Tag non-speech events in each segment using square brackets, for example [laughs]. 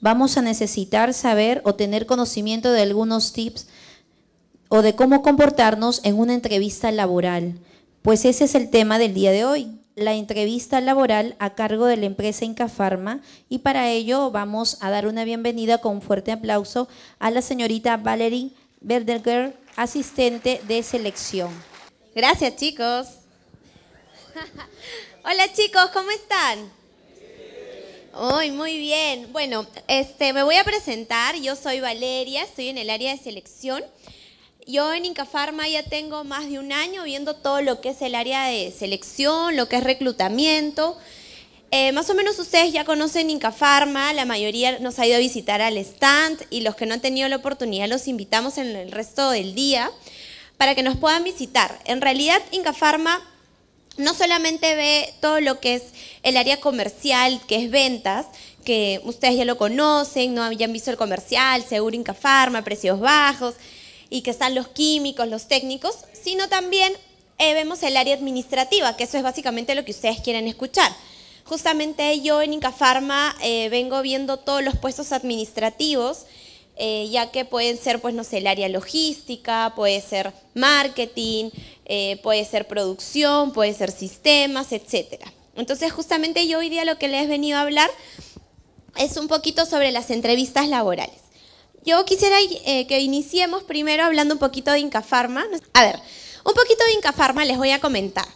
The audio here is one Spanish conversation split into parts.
vamos a necesitar saber o tener conocimiento de algunos tips o de cómo comportarnos en una entrevista laboral. Pues ese es el tema del día de hoy, la entrevista laboral a cargo de la empresa Incafarma y para ello vamos a dar una bienvenida con un fuerte aplauso a la señorita Valerie Berderger, asistente de selección. Gracias chicos. [laughs] Hola chicos, ¿cómo están? Hoy, muy bien. Bueno, este, me voy a presentar. Yo soy Valeria, estoy en el área de selección. Yo en Incafarma ya tengo más de un año viendo todo lo que es el área de selección, lo que es reclutamiento. Eh, más o menos ustedes ya conocen Incafarma, la mayoría nos ha ido a visitar al stand y los que no han tenido la oportunidad los invitamos en el resto del día para que nos puedan visitar. En realidad, Incafarma no solamente ve todo lo que es el área comercial, que es ventas, que ustedes ya lo conocen, no habían visto el comercial, seguro Incafarma, precios bajos, y que están los químicos, los técnicos, sino también eh, vemos el área administrativa, que eso es básicamente lo que ustedes quieren escuchar. Justamente yo en Incafarma eh, vengo viendo todos los puestos administrativos, eh, ya que pueden ser, pues no sé, el área logística, puede ser marketing, eh, puede ser producción, puede ser sistemas, etc. Entonces justamente yo hoy día lo que les he venido a hablar es un poquito sobre las entrevistas laborales. Yo quisiera eh, que iniciemos primero hablando un poquito de Incafarma. A ver, un poquito de Incafarma les voy a comentar.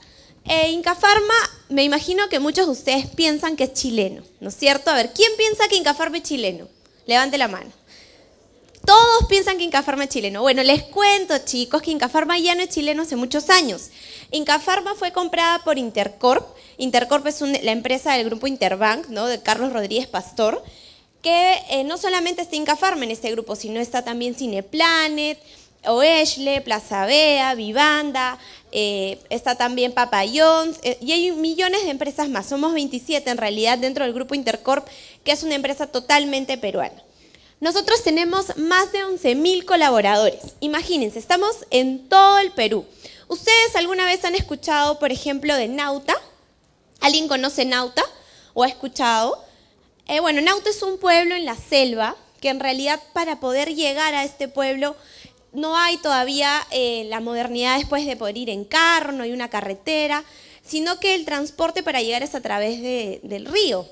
Eh, Incafarma, me imagino que muchos de ustedes piensan que es chileno, ¿no es cierto? A ver, ¿quién piensa que Incafarma es chileno? Levante la mano. Todos piensan que Incafarma es chileno. Bueno, les cuento, chicos, que Incafarma ya no es chileno hace muchos años. Incafarma fue comprada por Intercorp. Intercorp es la empresa del grupo Interbank, ¿no? De Carlos Rodríguez Pastor, que eh, no solamente está Incafarma en este grupo, sino está también Cineplanet, Oeschle, Plaza Bea, Vivanda, eh, está también Papayón, eh, y hay millones de empresas más. Somos 27 en realidad dentro del grupo Intercorp, que es una empresa totalmente peruana. Nosotros tenemos más de 11.000 colaboradores. Imagínense, estamos en todo el Perú. ¿Ustedes alguna vez han escuchado, por ejemplo, de Nauta? ¿Alguien conoce Nauta o ha escuchado? Eh, bueno, Nauta es un pueblo en la selva que en realidad para poder llegar a este pueblo no hay todavía eh, la modernidad después de poder ir en carro, no hay una carretera, sino que el transporte para llegar es a través del río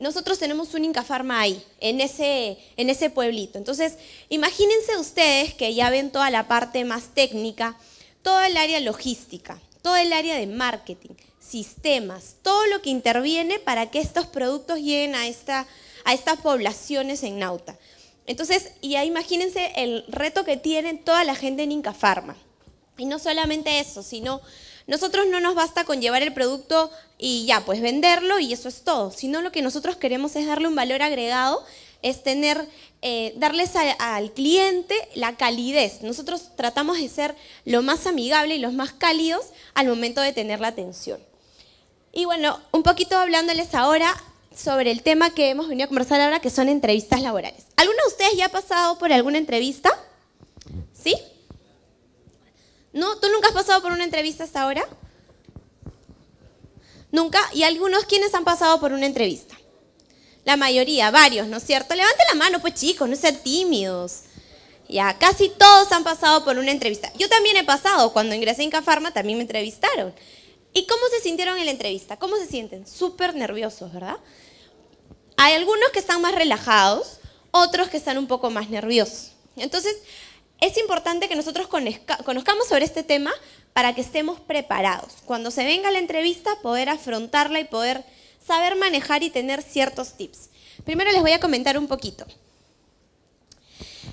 nosotros tenemos un Incafarma ahí, en ese, en ese pueblito. Entonces, imagínense ustedes que ya ven toda la parte más técnica, toda el área logística, todo el área de marketing, sistemas, todo lo que interviene para que estos productos lleguen a, esta, a estas poblaciones en Nauta. Entonces, y imagínense el reto que tienen toda la gente en Incafarma. Y no solamente eso, sino nosotros no nos basta con llevar el producto y ya, pues venderlo y eso es todo, sino lo que nosotros queremos es darle un valor agregado, es tener, eh, darles al cliente la calidez. Nosotros tratamos de ser lo más amigable y los más cálidos al momento de tener la atención. Y bueno, un poquito hablándoles ahora sobre el tema que hemos venido a conversar ahora, que son entrevistas laborales. ¿Alguno de ustedes ya ha pasado por alguna entrevista? ¿Sí? ¿No? ¿Tú nunca has pasado por una entrevista hasta ahora? Nunca. ¿Y algunos quienes han pasado por una entrevista? La mayoría, varios, ¿no es cierto? Levante la mano, pues chicos, no sean tímidos. Ya, casi todos han pasado por una entrevista. Yo también he pasado, cuando ingresé en Cafarma también me entrevistaron. ¿Y cómo se sintieron en la entrevista? ¿Cómo se sienten? Súper nerviosos, ¿verdad? Hay algunos que están más relajados, otros que están un poco más nerviosos. Entonces, es importante que nosotros conozcamos sobre este tema para que estemos preparados. Cuando se venga la entrevista, poder afrontarla y poder saber manejar y tener ciertos tips. Primero les voy a comentar un poquito.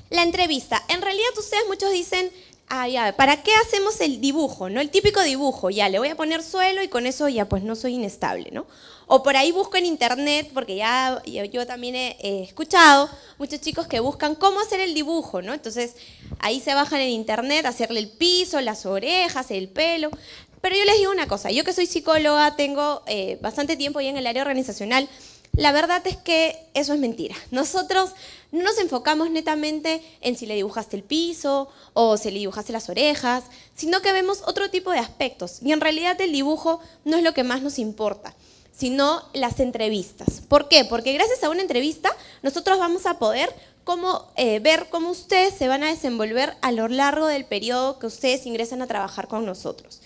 La entrevista. En realidad ustedes muchos dicen, Ah, ya, ¿para qué hacemos el dibujo? ¿No? El típico dibujo, ya, le voy a poner suelo y con eso ya pues no soy inestable, ¿no? O por ahí busco en internet, porque ya yo también he escuchado muchos chicos que buscan cómo hacer el dibujo, ¿no? Entonces ahí se bajan en internet, hacerle el piso, las orejas, el pelo. Pero yo les digo una cosa, yo que soy psicóloga, tengo eh, bastante tiempo ya en el área organizacional, la verdad es que eso es mentira. Nosotros no nos enfocamos netamente en si le dibujaste el piso o si le dibujaste las orejas, sino que vemos otro tipo de aspectos. Y en realidad el dibujo no es lo que más nos importa, sino las entrevistas. ¿Por qué? Porque gracias a una entrevista nosotros vamos a poder eh, ver cómo ustedes se van a desenvolver a lo largo del periodo que ustedes ingresan a trabajar con nosotros.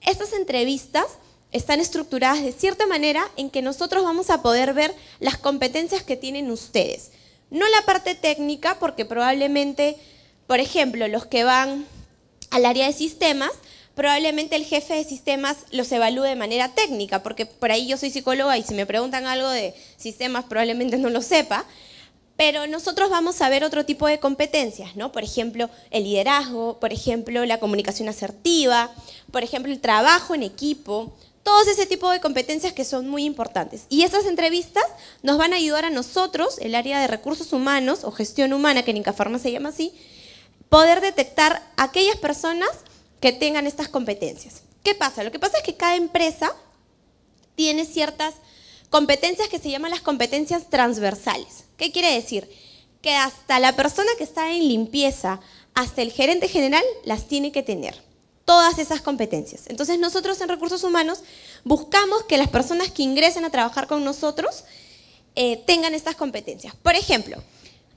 Estas entrevistas están estructuradas de cierta manera en que nosotros vamos a poder ver las competencias que tienen ustedes. No la parte técnica, porque probablemente, por ejemplo, los que van al área de sistemas, probablemente el jefe de sistemas los evalúe de manera técnica, porque por ahí yo soy psicóloga y si me preguntan algo de sistemas probablemente no lo sepa, pero nosotros vamos a ver otro tipo de competencias, ¿no? Por ejemplo, el liderazgo, por ejemplo, la comunicación asertiva, por ejemplo, el trabajo en equipo, todos ese tipo de competencias que son muy importantes. Y esas entrevistas nos van a ayudar a nosotros, el área de recursos humanos o gestión humana, que en Incaforma se llama así, poder detectar aquellas personas que tengan estas competencias. ¿Qué pasa? Lo que pasa es que cada empresa tiene ciertas competencias que se llaman las competencias transversales. ¿Qué quiere decir? Que hasta la persona que está en limpieza, hasta el gerente general, las tiene que tener todas esas competencias. Entonces nosotros en recursos humanos buscamos que las personas que ingresen a trabajar con nosotros eh, tengan estas competencias. Por ejemplo,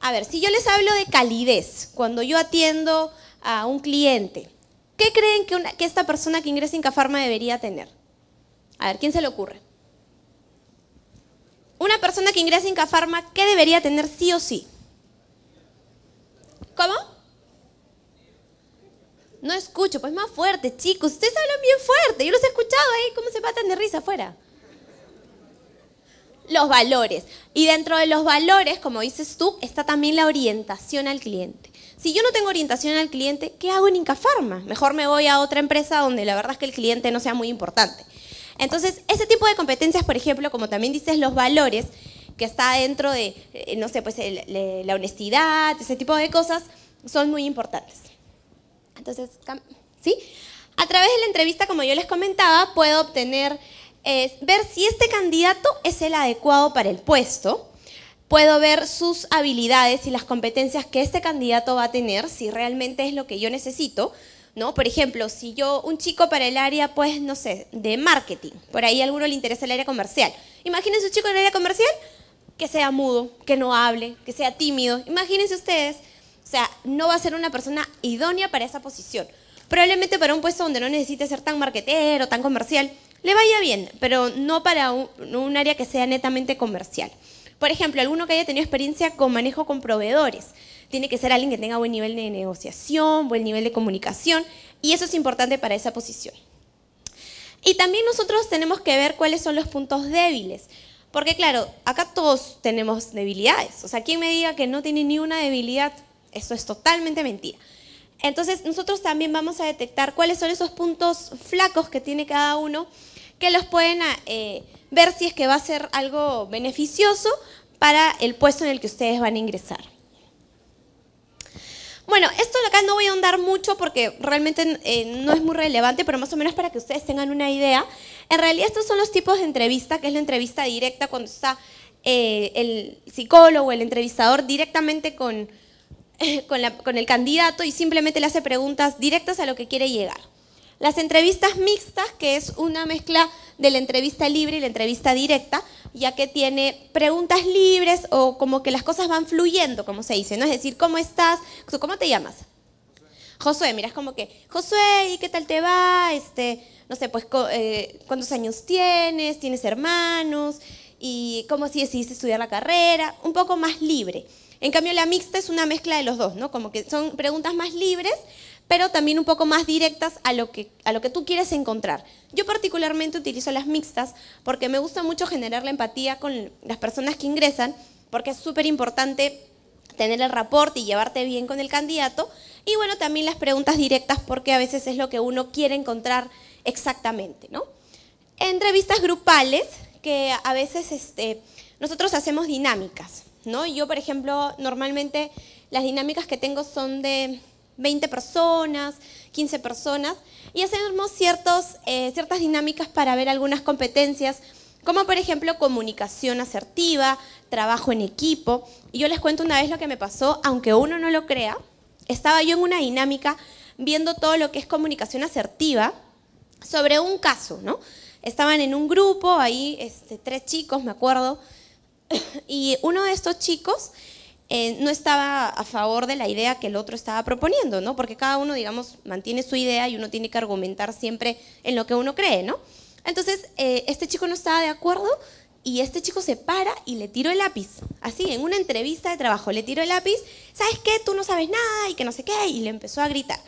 a ver, si yo les hablo de calidez, cuando yo atiendo a un cliente, ¿qué creen que, esta persona que ingresa en Cafarma debería tener? A ver, ¿quién se le ocurre? Una persona que ingresa en Cafarma, ¿qué debería tener sí o sí? ¿Cómo? No escucho, pues más fuerte, chicos. Ustedes hablan bien fuerte. Yo los he escuchado ahí, cómo se matan de risa afuera. Los valores. Y dentro de los valores, como dices tú, está también la orientación al cliente. Si yo no tengo orientación al cliente, ¿qué hago en Incafarma? Mejor me voy a otra empresa donde la verdad es que el cliente no sea muy importante. Entonces, ese tipo de competencias, por ejemplo, como también dices, los valores, que está dentro de, eh, no sé, pues eh, la honestidad, ese tipo de cosas, son muy importantes. Entonces, ¿sí? A través de la entrevista, como yo les comentaba, puedo obtener, eh, ver si este candidato es el adecuado para el puesto. Puedo ver sus habilidades y las competencias que este candidato va a tener, si realmente es lo que yo necesito. ¿No? Por ejemplo, si yo, un chico para el área, pues, no sé, de marketing, por ahí a alguno le interesa el área comercial. Imagínense un chico en el área comercial que sea mudo, que no hable, que sea tímido. Imagínense ustedes, o sea, no va a ser una persona idónea para esa posición. Probablemente para un puesto donde no necesite ser tan marketero, tan comercial, le vaya bien, pero no para un, área que sea netamente comercial. Por ejemplo, alguno que haya tenido experiencia con manejo con proveedores. Tiene que ser alguien que tenga buen nivel de negociación, buen nivel de comunicación, y eso es importante para esa posición. Y también nosotros tenemos que ver cuáles son los puntos débiles. Porque claro, acá todos tenemos debilidades. O sea, ¿quién me diga que no tiene ni una debilidad? Eso es totalmente mentira. Entonces nosotros también vamos a detectar cuáles son esos puntos flacos que tiene cada uno que los pueden ah, eh, ver si es que va a ser algo beneficioso para el puesto en el que ustedes van a ingresar. Bueno, esto acá no voy a ahondar mucho porque realmente eh, no es muy relevante, pero más o menos para que ustedes tengan una idea. En realidad estos son los tipos de entrevista, que es la entrevista directa cuando está eh, el psicólogo, el entrevistador directamente con, [laughs] con, el candidato y simplemente le hace preguntas directas a lo que quiere llegar. Las entrevistas mixtas, que es una mezcla de la entrevista libre y la entrevista directa, ya que tiene preguntas libres o como que las cosas van fluyendo, como se dice, ¿no? Es decir, ¿cómo estás? ¿Cómo te llamas? Josué, mirás como que, Josué, ¿y qué tal te va? Este, no sé, pues, eh, ¿cuántos años tienes? ¿Tienes hermanos? ¿Y cómo si decidiste estudiar la carrera? Un poco más libre. En cambio, la mixta es una mezcla de los dos, ¿no? Como que son preguntas más libres, pero también un poco más directas a lo que, a lo que tú quieres encontrar. Yo particularmente utilizo las mixtas porque me gusta mucho generar la empatía con las personas que ingresan, porque es súper importante tener el rapport y llevarte bien con el candidato. Y bueno, también las preguntas directas porque a veces es lo que uno quiere encontrar exactamente, ¿no? Entrevistas grupales que a veces este, nosotros hacemos dinámicas. Yo, por ejemplo, normalmente las dinámicas que tengo son de 20 personas, 15 personas, y hacemos ciertos, eh, ciertas dinámicas para ver algunas competencias, como por ejemplo comunicación asertiva, trabajo en equipo. Y yo les cuento una vez lo que me pasó, aunque uno no lo crea, estaba yo en una dinámica viendo todo lo que es comunicación asertiva sobre un caso, ¿no? Estaban en un grupo, ahí este, tres chicos, me acuerdo, [coughs] y uno de estos chicos eh, no estaba a favor de la idea que el otro estaba proponiendo, ¿no? Porque cada uno, digamos, mantiene su idea y uno tiene que argumentar siempre en lo que uno cree, ¿no? Entonces, eh, este chico no estaba de acuerdo y este chico se para y le tiró el lápiz. Así, en una entrevista de trabajo, le tiró el lápiz, ¿sabes qué? Tú no sabes nada y que no sé qué, y le empezó a gritar.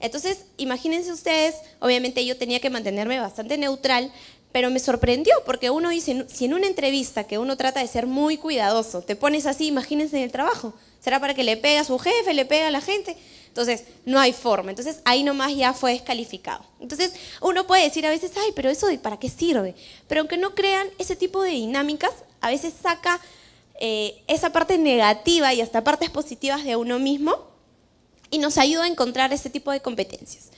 Entonces, imagínense ustedes, obviamente yo tenía que mantenerme bastante neutral, pero me sorprendió porque uno dice, si en una entrevista que uno trata de ser muy cuidadoso, te pones así, imagínense en el trabajo, será para que le pegue a su jefe, le pegue a la gente. Entonces, no hay forma. Entonces, ahí nomás ya fue descalificado. Entonces, uno puede decir a veces, ay, pero eso para qué sirve. Pero aunque no crean, ese tipo de dinámicas a veces saca eh, esa parte negativa y hasta partes positivas de uno mismo y nos ayuda a encontrar ese tipo de competencias.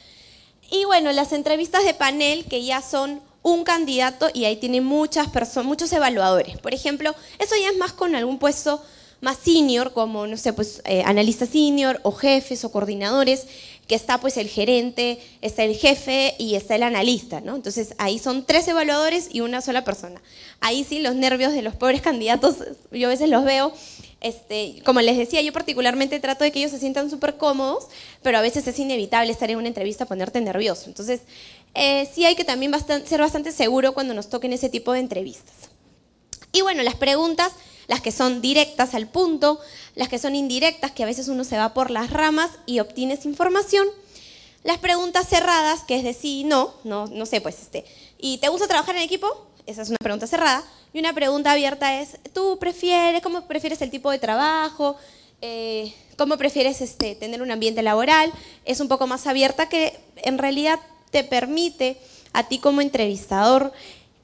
Y bueno, las entrevistas de panel, que ya son un candidato y ahí tiene muchas personas, muchos evaluadores. Por ejemplo, eso ya es más con algún puesto más senior, como, no sé, pues eh, analista senior o jefes o coordinadores, que está pues el gerente, está el jefe y está el analista, ¿no? Entonces ahí son tres evaluadores y una sola persona. Ahí sí los nervios de los pobres candidatos, yo a veces los veo, este, como les decía, yo particularmente trato de que ellos se sientan súper cómodos, pero a veces es inevitable estar en una entrevista ponerte nervioso. Entonces eh, sí hay que también ser bastante seguro cuando nos toquen ese tipo de entrevistas. Y bueno, las preguntas, las que son directas al punto, las que son indirectas, que a veces uno se va por las ramas y obtienes información. Las preguntas cerradas, que es de sí no, no, no sé, pues este, ¿y te gusta trabajar en equipo? Esa es una pregunta cerrada. Y una pregunta abierta es, ¿tú prefieres, cómo prefieres el tipo de trabajo? Eh, ¿Cómo prefieres este, tener un ambiente laboral? Es un poco más abierta que en realidad te permite a ti como entrevistador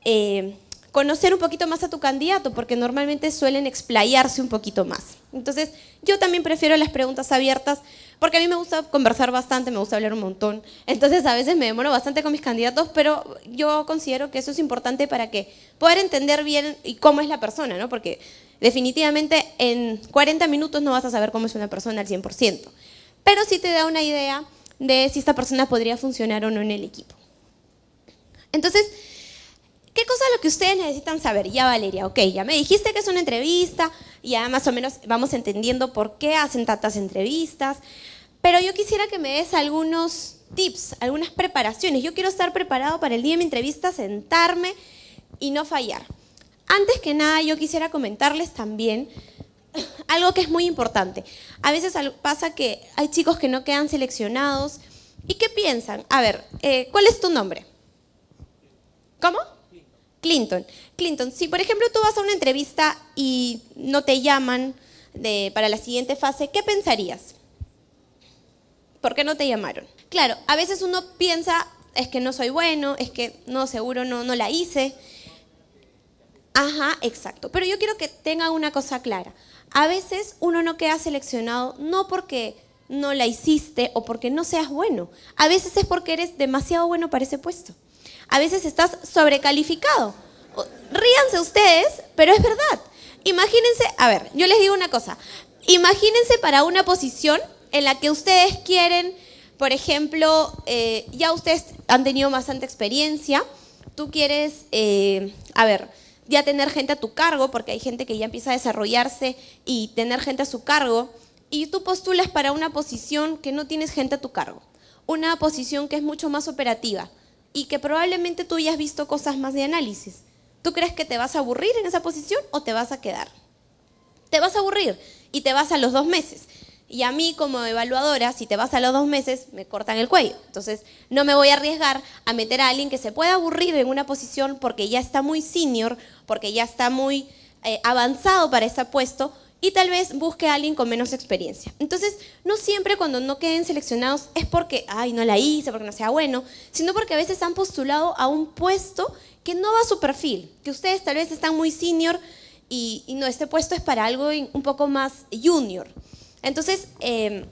eh, conocer un poquito más a tu candidato, porque normalmente suelen explayarse un poquito más. Entonces, yo también prefiero las preguntas abiertas, porque a mí me gusta conversar bastante, me gusta hablar un montón. Entonces, a veces me demoro bastante con mis candidatos, pero yo considero que eso es importante para que poder entender bien cómo es la persona, ¿no? Porque definitivamente en 40 minutos no vas a saber cómo es una persona al 100%, pero sí te da una idea de si esta persona podría funcionar o no en el equipo. Entonces, ¿qué cosa es lo que ustedes necesitan saber? Ya Valeria, ok, ya me dijiste que es una entrevista, ya más o menos vamos entendiendo por qué hacen tantas entrevistas, pero yo quisiera que me des algunos tips, algunas preparaciones. Yo quiero estar preparado para el día de mi entrevista, sentarme y no fallar. Antes que nada, yo quisiera comentarles también [laughs] algo que es muy importante. A veces pasa que hay chicos que no quedan seleccionados. ¿Y qué piensan? A ver, eh, ¿cuál es tu nombre? ¿Cómo? Clinton. Clinton, si por ejemplo tú vas a una entrevista y no te llaman para la siguiente fase, ¿qué pensarías? ¿Por qué no te llamaron? Claro, a veces uno piensa, es que no soy bueno, es que no, seguro no, no la hice. Ajá, exacto. Pero yo quiero que tenga una cosa clara a veces uno no queda seleccionado no porque no la hiciste o porque no seas bueno. A veces es porque eres demasiado bueno para ese puesto. A veces estás sobrecalificado. Ríanse ustedes, pero es verdad. Imagínense, a ver, yo les digo una cosa. Imagínense para una posición en la que ustedes quieren, por ejemplo, eh, ya ustedes han tenido bastante experiencia, tú quieres, eh, a ver, ya tener gente a tu cargo, porque hay gente que ya empieza a desarrollarse y tener gente a su cargo, y tú postulas para una posición que no tienes gente a tu cargo, una posición que es mucho más operativa y que probablemente tú ya has visto cosas más de análisis. ¿Tú crees que te vas a aburrir en esa posición o te vas a quedar? Te vas a aburrir y te vas a los dos meses y a mí como evaluadora, si te vas a los dos meses, me cortan el cuello. Entonces, no me voy a arriesgar a meter a alguien que se pueda aburrir en una posición porque ya está muy senior, porque ya está muy eh, avanzado para ese puesto y tal vez busque a alguien con menos experiencia. Entonces, no siempre cuando no queden seleccionados es porque, ay, no la hice, porque no sea bueno, sino porque a veces han postulado a un puesto que no va a su perfil, que ustedes tal vez están muy senior y, y no, este puesto es para algo un poco más junior. Entonces, em,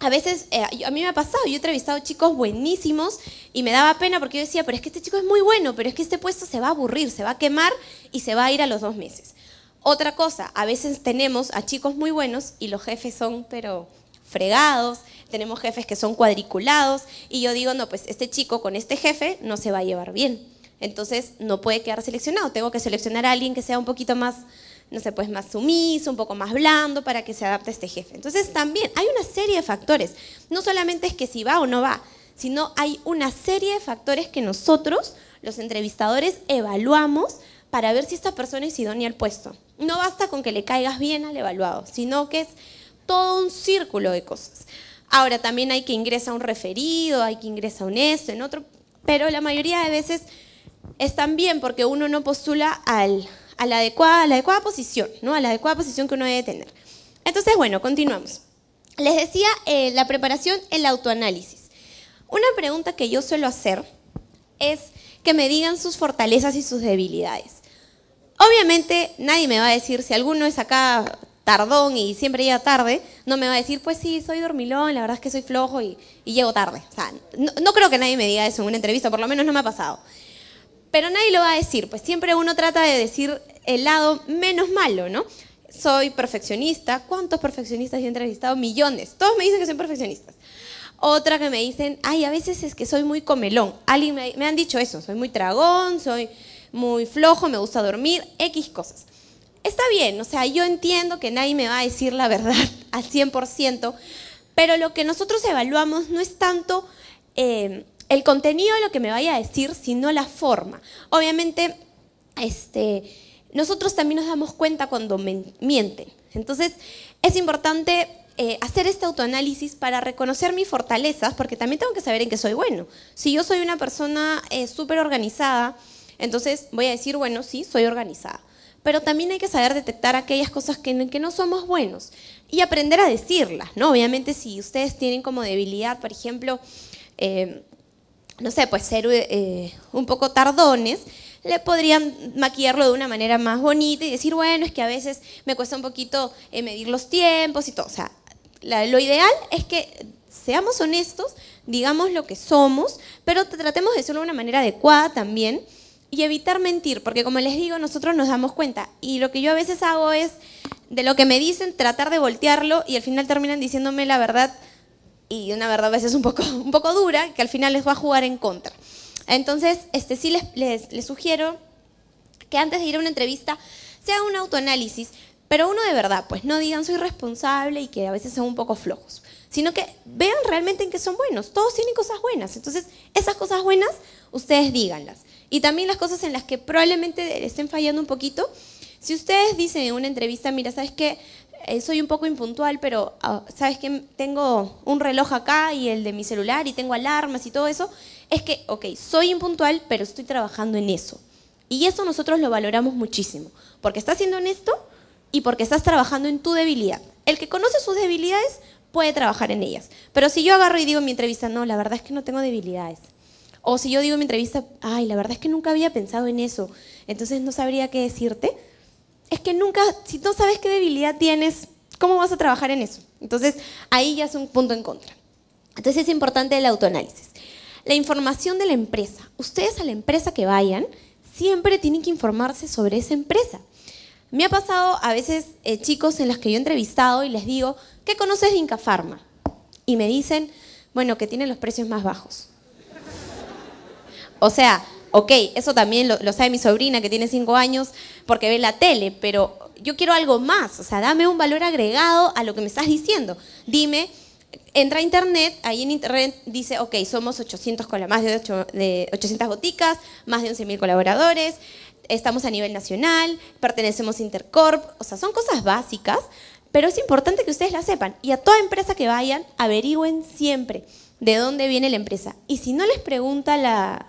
a veces, eh, a mí me ha pasado, yo he entrevistado chicos buenísimos y me daba pena porque yo decía, pero es que este chico es muy bueno, pero es que este puesto se va a aburrir, se va a quemar y se va a ir a los dos meses. Otra cosa, a veces tenemos a chicos muy buenos y los jefes son, pero fregados, tenemos jefes que son cuadriculados y yo digo, no, pues este chico con este jefe no se va a llevar bien. Entonces no puede quedar seleccionado, tengo que seleccionar a alguien que sea un poquito más no sé, pues más sumiso, un poco más blando para que se adapte a este jefe. Entonces también hay una serie de factores. No solamente es que si va o no va, sino hay una serie de factores que nosotros, los entrevistadores, evaluamos para ver si esta persona es idónea al puesto. No basta con que le caigas bien al evaluado, sino que es todo un círculo de cosas. Ahora también hay que ingresar un referido, hay que ingresar un esto, en otro, pero la mayoría de veces es bien porque uno no postula al a la adecuada, posición, ¿no? A la adecuada posición que uno debe tener. Entonces, bueno, continuamos. Les decía eh, la preparación, el autoanálisis. Una pregunta que yo suelo hacer es que me digan sus fortalezas y sus debilidades. Obviamente nadie me va a decir, si alguno es acá tardón y siempre llega tarde, no me va a decir, pues sí, soy dormilón, la verdad es que soy flojo y, llego tarde. O sea, no, creo que nadie me diga eso en una entrevista, por lo menos no me ha pasado. Pero nadie lo va a decir, pues siempre uno trata de decir el lado menos malo, ¿no? Soy perfeccionista. ¿Cuántos perfeccionistas he entrevistado? Millones. Todos me dicen que soy perfeccionista. Otra que me dicen, ay, a veces es que soy muy comelón. Alguien me, me han dicho eso, soy muy tragón, soy muy flojo, me gusta dormir, X cosas. Está bien, o sea, yo entiendo que nadie me va a decir la verdad [laughs] al 100%, pero lo que nosotros evaluamos no es tanto em, el contenido de lo que me vaya a decir, sino la forma. Obviamente, este nosotros también nos damos cuenta cuando mienten. Entonces, es importante eh, hacer este autoanálisis para reconocer mis fortalezas, porque también tengo que saber en qué soy bueno. Si yo soy una persona eh, súper organizada, entonces voy a decir, bueno, sí, soy organizada. Pero también hay que saber detectar aquellas cosas en que no somos buenos y aprender a decirlas, ¿no? Obviamente, si ustedes tienen como debilidad, por ejemplo, eh, no sé, pues ser un poco tardones, le podrían maquillarlo de una manera más bonita y decir, bueno, es que a veces me cuesta un poquito eh, medir los tiempos y todo. O sea, lo ideal es que seamos honestos, digamos lo que somos, pero tratemos de hacerlo de una manera adecuada también y evitar mentir, porque como les digo, nosotros nos damos cuenta. Y lo que yo a veces hago es, de lo que me dicen, tratar de voltearlo y al final terminan diciéndome la verdad y una verdad a veces un poco, [laughs] un poco dura, que al final les va a jugar en contra. Entonces, este, sí les, les, sugiero que antes de ir a una entrevista sea un autoanálisis, pero uno de verdad, pues no digan soy responsable y que a veces son un poco flojos, sino que vean realmente en qué son buenos. Todos tienen cosas buenas, entonces esas cosas buenas ustedes díganlas. Y también las cosas en las que probablemente estén fallando un poquito. Si ustedes dicen en una entrevista, mira, sabes que eh, soy un poco impuntual, pero ah, sabes que tengo un reloj acá y el de mi celular y tengo alarmas y todo eso, es que, ok, soy impuntual, pero estoy trabajando en eso. Y eso nosotros lo valoramos muchísimo, porque estás siendo honesto y porque estás trabajando en tu debilidad. El que conoce sus debilidades puede trabajar en ellas. Pero si yo agarro y digo en mi entrevista, no, la verdad es que no tengo debilidades. O si yo digo en mi entrevista, ay, la verdad es que nunca había pensado en eso, entonces no sabría qué decirte. Es que nunca, si no sabes qué debilidad tienes, ¿cómo vas a trabajar en eso? Entonces ahí ya es un punto en contra. Entonces es importante el autoanálisis la información de la empresa. Ustedes a la empresa que vayan siempre tienen que informarse sobre esa empresa. Me ha pasado a veces eh, chicos en las que yo he entrevistado y les digo, ¿qué conoces de Incafarma? Y me dicen, bueno, que tienen los precios más bajos. o sea, ok, eso también lo, lo, sabe mi sobrina que tiene cinco años porque ve la tele, pero yo quiero algo más, o sea, dame un valor agregado a lo que me estás diciendo. Dime entra a internet, ahí en internet dice, ok, somos 800, más de, 800 boticas, más de 11.000 colaboradores, estamos a nivel nacional, pertenecemos a Intercorp, o sea, son cosas básicas, pero es importante que ustedes las sepan. Y a toda empresa que vayan, averigüen siempre de dónde viene la empresa. Y si no les pregunta la,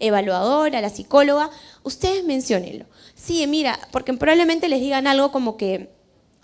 evaluadora, la psicóloga, ustedes menciónenlo. Sí, mira, porque probablemente les digan algo como que,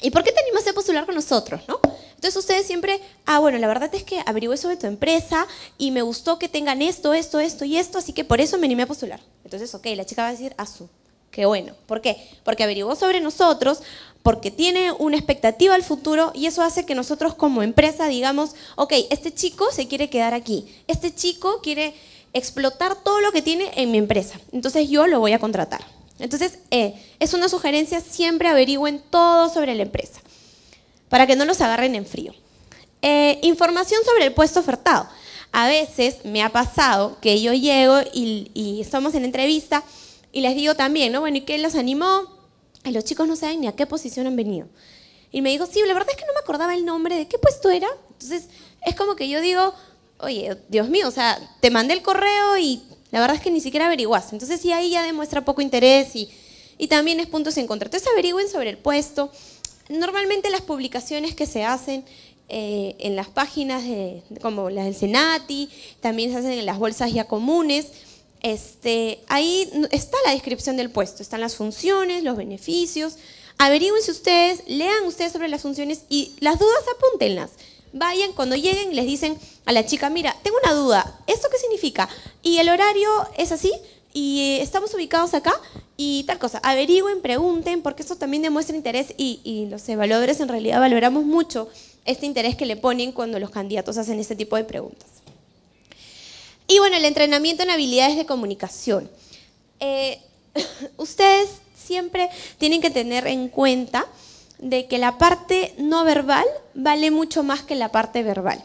¿y por qué tenemos ese a postular con nosotros? ¿No? Entonces ustedes siempre, ah, bueno, la verdad es que averigué sobre tu empresa y me gustó que tengan esto, esto, esto y esto, así que por eso me animé a postular. Entonces, ok, la chica va a decir, ah, su, qué bueno. ¿Por qué? Porque averiguó sobre nosotros, porque tiene una expectativa al futuro y eso hace que nosotros como empresa digamos, ok, este chico se quiere quedar aquí, este chico quiere explotar todo lo que tiene en mi empresa, entonces yo lo voy a contratar. Entonces, eh, es una sugerencia, siempre averigüen todo sobre la empresa para que no los agarren en frío. Eh, información sobre el puesto ofertado. A veces me ha pasado que yo llego y, estamos en entrevista y les digo también, ¿no? Bueno, ¿y qué los animó? Y los chicos no saben ni a qué posición han venido. Y me digo, sí, la verdad es que no me acordaba el nombre de qué puesto era. Entonces, es como que yo digo, oye, Dios mío, o sea, te mandé el correo y la verdad es que ni siquiera averiguaste. Entonces, sí, ahí ya demuestra poco interés y, y también es puntos en contra. Entonces, averigüen sobre el puesto, normalmente las publicaciones que se hacen eh, en las páginas como las del Senati, también se hacen en las bolsas ya comunes, este, ahí está la descripción del puesto, están las funciones, los beneficios. Averigüense ustedes, lean ustedes sobre las funciones y las dudas apúntenlas. Vayan, cuando lleguen y les dicen a la chica, mira, tengo una duda, ¿esto qué significa? ¿Y el horario es así? y eh, estamos ubicados acá y tal cosa. Averigüen, pregunten, porque eso también demuestra interés y, los evaluadores en realidad valoramos mucho este interés que le ponen cuando los candidatos hacen este tipo de preguntas. Y bueno, el entrenamiento en habilidades de comunicación. Eh, [laughs] ustedes siempre tienen que tener en cuenta de que la parte no verbal vale mucho más que la parte verbal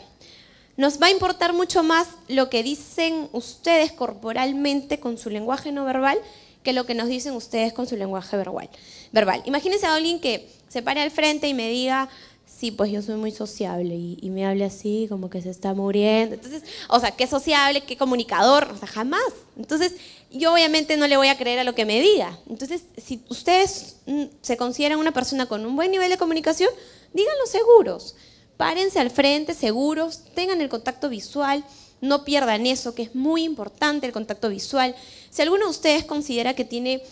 nos va a importar mucho más lo que dicen ustedes corporalmente con su lenguaje no verbal que lo que nos dicen ustedes con su lenguaje verbal. verbal. Imagínense a alguien que se pare al frente y me diga, sí, pues yo soy muy sociable y, y me hable así, como que se está muriendo. Entonces, o sea, qué sociable, qué comunicador, o sea, jamás. Entonces, yo obviamente no le voy a creer a lo que me diga. Entonces, si ustedes mm, se consideran una persona con un buen nivel de comunicación, díganlo seguros. Párense al frente, seguros, tengan el contacto visual, no pierdan eso, que es muy importante el contacto visual. Si alguno de ustedes considera que tiene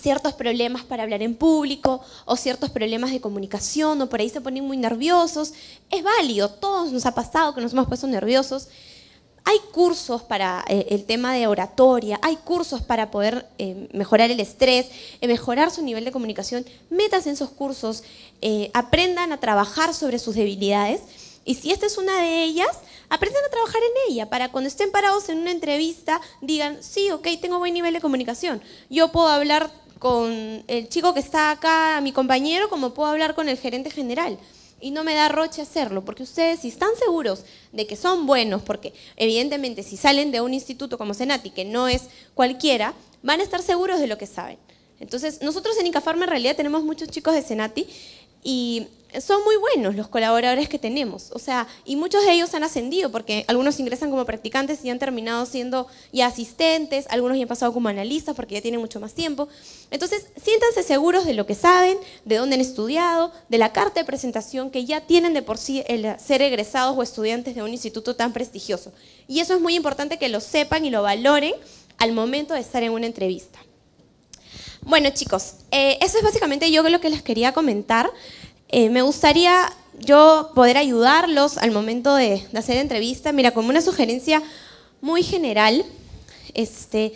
ciertos problemas para hablar en público o ciertos problemas de comunicación o por ahí se ponen muy nerviosos, es válido, todos nos ha pasado que nos hemos puesto nerviosos. Hay cursos para eh, el tema de oratoria, hay cursos para poder eh, mejorar el estrés, eh, mejorar su nivel de comunicación. Metas en esos cursos, aprendan a trabajar sobre sus debilidades y si esta es una de ellas, aprendan a trabajar en ella para cuando estén parados en una entrevista digan, sí, ok, tengo buen nivel de comunicación. Yo puedo hablar con el chico que está acá, mi compañero, como puedo hablar con el gerente general. Y no me da roche hacerlo, porque ustedes si están seguros de que son buenos, porque evidentemente si salen de un instituto como Senati, que no es cualquiera, van a estar seguros de lo que saben. Entonces, nosotros en Incafarma en realidad tenemos muchos chicos de Senati y son muy buenos los colaboradores que tenemos, o sea, y muchos de ellos han ascendido porque algunos ingresan como practicantes y han terminado siendo ya asistentes, algunos ya han pasado como analistas porque ya tienen mucho más tiempo. Entonces, siéntanse seguros de lo que saben, de dónde han estudiado, de la carta de presentación que ya tienen de por sí el ser egresados o estudiantes de un instituto tan prestigioso. Y eso es muy importante que lo sepan y lo valoren al momento de estar en una entrevista. Bueno, chicos, eh, eso es básicamente yo lo que les quería comentar. Eh, me gustaría yo poder ayudarlos al momento de, hacer entrevistas. Mira, como una sugerencia muy general, este,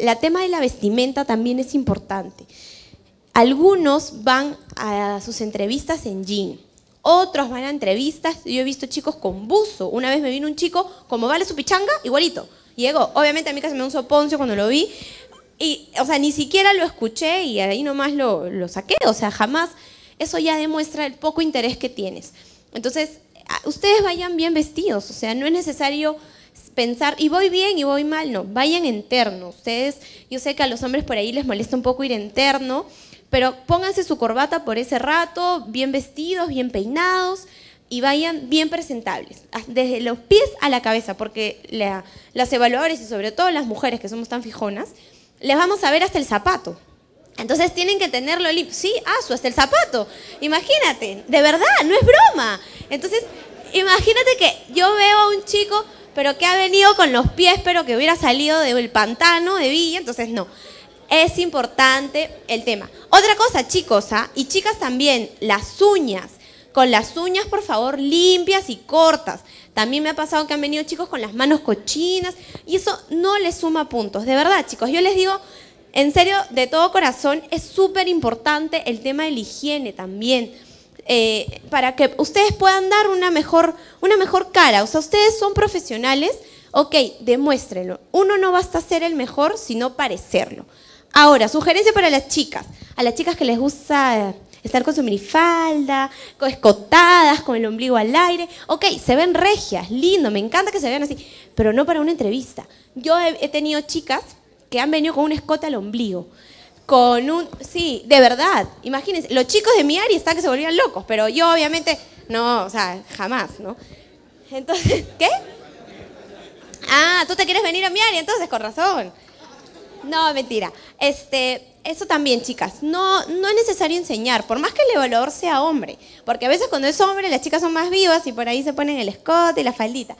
la tema de la vestimenta también es importante. Algunos van a sus entrevistas en jean, otros van a entrevistas, yo he visto chicos con buzo. Una vez me vino un chico, como vale su pichanga, igualito. Llegó, obviamente a mí casi me un soponcio cuando lo vi, y, o sea, ni siquiera lo escuché y ahí nomás lo, saqué. O sea, jamás. Eso ya demuestra el poco interés que tienes. Entonces, ustedes vayan bien vestidos. O sea, no es necesario pensar, y voy bien y voy mal. No, vayan en Ustedes, yo sé que a los hombres por ahí les molesta un poco ir en terno, pero pónganse su corbata por ese rato, bien vestidos, bien peinados y vayan bien presentables, ah, desde los pies a la cabeza, porque las evaluadoras y sobre todo las mujeres que somos tan fijonas, les vamos a ver hasta el zapato. Entonces tienen que tenerlo limpio. Sí, su hasta el zapato. Imagínate, de verdad, no es broma. Entonces, imagínate que yo veo a un chico, pero que ha venido con los pies, pero que hubiera salido del pantano de Villa, entonces no. Es importante el tema. Otra cosa, chicos, ¿ah? y chicas también, las uñas con las uñas, por favor, limpias y cortas. También me ha pasado que han venido chicos con las manos cochinas y eso no les suma puntos. De verdad, chicos, yo les digo, en serio, de todo corazón, es súper importante el tema de la higiene también. Eh, para que ustedes puedan dar una mejor, una mejor cara. O sea, ustedes son profesionales, ok, demuéstrenlo. Uno no basta ser el mejor, sino parecerlo. Ahora, sugerencia para las chicas, a las chicas que les gusta estar con su minifalda, escotadas, con el ombligo al aire. Ok, se ven regias, lindo, me encanta que se vean así, pero no para una entrevista. Yo he, tenido chicas que han venido con un escote al ombligo. Con un. Sí, de verdad. Imagínense, los chicos de mi área están que se volvían locos, pero yo obviamente, no, o sea, jamás, ¿no? Entonces, [laughs] ¿qué? Ah, tú te quieres venir a mi área, entonces, con razón. No, mentira. Este, eso también, chicas, no, no es necesario enseñar, por más que el evaluador sea hombre, porque a veces cuando es hombre las chicas son más vivas y por ahí se ponen el escote y la faldita.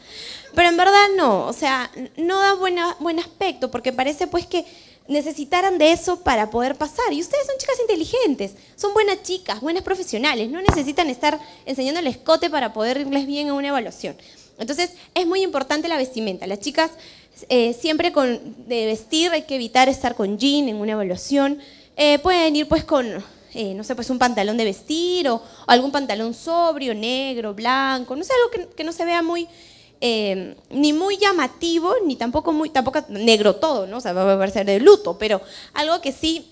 Pero en verdad no, o sea, no da buen aspecto, porque parece pues que necesitaran de eso para poder pasar. Y ustedes son chicas inteligentes, son buenas chicas, buenas profesionales, no necesitan estar enseñando el escote para poder irles bien en una evaluación. Entonces, es muy importante la vestimenta. Las chicas eh, siempre con, de vestir hay que evitar estar con jean en una evaluación. Eh, pueden ir pues con, eh, no sé, pues un pantalón de vestir o, algún pantalón sobrio, negro, blanco, no sé, algo que, que no se vea muy, ni muy llamativo, ni tampoco muy, tampoco negro todo, ¿no? O va a parecer de luto, pero algo que sí,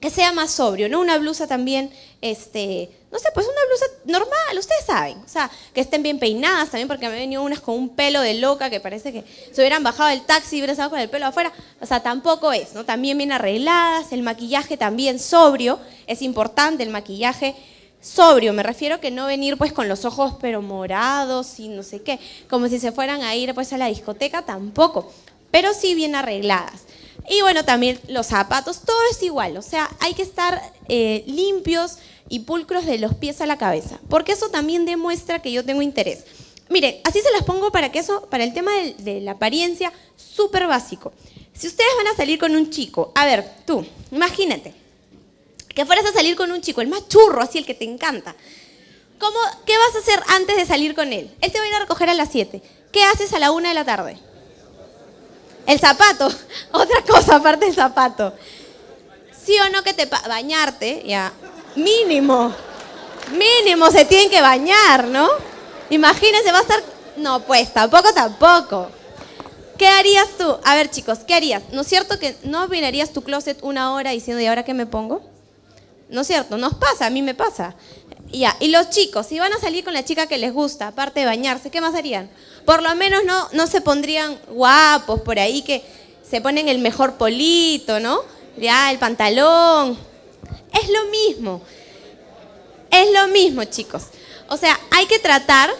que sea más sobrio, ¿no? Una blusa también, este, no sé, pues una blusa normal, ustedes saben. O sea, que estén bien peinadas también, porque me han venido unas con un pelo de loca que parece que se hubieran bajado del taxi y hubieran estado con el pelo afuera. O sea, tampoco es, ¿no? También bien arregladas, el maquillaje también sobrio. Es importante el maquillaje sobrio, me refiero que no venir pues con los ojos pero morados y no sé qué, como si se fueran a ir pues a la discoteca, tampoco, pero sí bien arregladas. Y bueno, también los zapatos, todo es igual, o sea, hay que estar eh, limpios, y pulcros de los pies a la cabeza, porque eso también demuestra que yo tengo interés. Mire, así se las pongo para que eso, para el tema de, la apariencia, súper básico. Si ustedes van a salir con un chico, a ver, tú, imagínate, que fueras a salir con un chico, el más churro, así el que te encanta. ¿Cómo, ¿Qué vas a hacer antes de salir con él? Él te va a ir a recoger a las 7. ¿Qué haces a la 1 de la tarde? El zapato, [laughs] otra cosa aparte del zapato. ¿Sí o no que te bañarte? Ya, Mínimo. Mínimo se tienen que bañar, ¿no? Imagínense, va a estar... No, pues tampoco, tampoco. ¿Qué harías tú? A ver, chicos, ¿qué harías? ¿No es cierto que no mirarías tu closet una hora diciendo, ¿y ahora qué me pongo? ¿No es cierto? Nos pasa, a mí me pasa. Ya, y los chicos, si van a salir con la chica que les gusta, aparte de bañarse, ¿qué más harían? Por lo menos no, no se pondrían guapos por ahí que se ponen el mejor polito, ¿no? Ya, el pantalón, es lo mismo. Es lo mismo, chicos. O sea, hay que tratar